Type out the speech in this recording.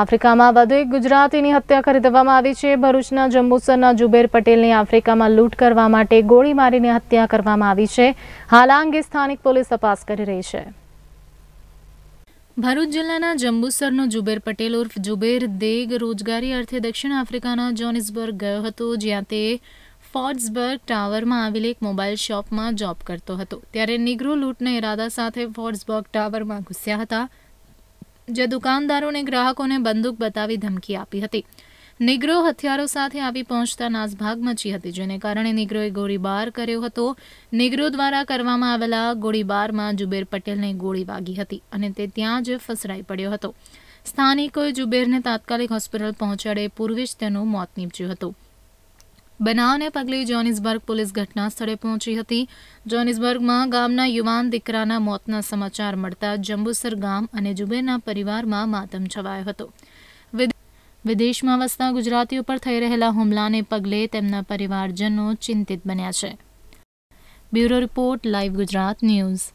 આફ્રિકામાં વધુ એક ગુજરાતીની હત્યા કરી દેવામાં આવી છે ભરૂચના જંબુસરના જુબેર પટેલની આફ્રિકામાં લૂંટ કરવા માટે ગોળી મારીને હત્યા કરવામાં આવી છે હાલ અંગે સ્થાનિક પોલીસ તપાસ કરી રહી છે ભરૂચ જિલ્લાના જંબુસરનો જુબેર પટેલ ઉર્ફ જુબેર દેગ રોજગારી અર્થે દક્ષિણ આફ્રિકાના જોનિસબર્ગ ગયો હતો જ્યાં તે ફોર્ડ્સબર્ગ ટાવરમાં આવેલી એક મોબાઈલ શોપમાં જોબ કરતો હતો ત્યારે નિગ્રો લૂંટના ઇરાદા સાથે ફોર્ડ્સબર્ગ ટાવરમાં ઘૂસ્યા હતા જે દુકાનદારોને ગ્રાહકોને બંદૂક બતાવી ધમકી આપી હતી નિગ્રો હથિયારો સાથે આવી પહોંચતા નાસભાગ મચી હતી જેને કારણે નિગ્રોએ ગોળીબાર કર્યો હતો નિગ્રો દ્વારા કરવામાં આવેલા ગોળીબારમાં જુબેર પટેલને ગોળી વાગી હતી અને તે ત્યાં જ ફસરાઈ પડ્યો હતો સ્થાનિકોએ જુબેરને તાત્કાલિક હોસ્પિટલ પહોંચાડે પૂર્વે જ તેનું મોત નીપજ્યું હતું બનાવને પગલે જોનિસબર્ગ પોલીસ ઘટના સ્થળે પહોંચી હતી જોનિસબર્ગમાં ગામના યુવાન દીકરાના મોતના સમાચાર મળતા જંબુસર ગામ અને જુબેના પરિવારમાં માતમ છવાયો હતો વિદેશમાં વસતા ગુજરાતીઓ પર થઈ રહેલા હુમલાને પગલે તેમના પરિવારજનો ચિંતિત બન્યા છે bureau report live Gujarat news